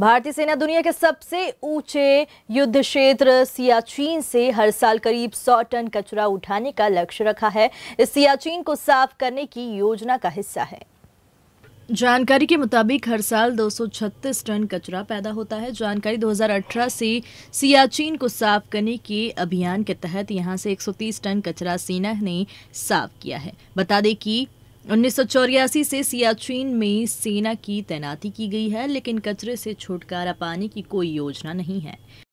भारतीय सेना दुनिया के सबसे ऊंचे युद्ध क्षेत्र सियाचिन से हर साल करीब 100 टन कचरा उठाने का लक्ष्य रखा है इस सियाचिन को साफ करने की योजना का हिस्सा है जानकारी के मुताबिक हर साल 236 टन कचरा पैदा होता है जानकारी 2018 से सियाचिन को साफ करने के अभियान के तहत यहां से 130 टन कचरा सेना ने साफ किया है बता दें कि उन्नीस से सियाचिन में सेना की तैनाती की गई है लेकिन कचरे से छुटकारा पाने की कोई योजना नहीं है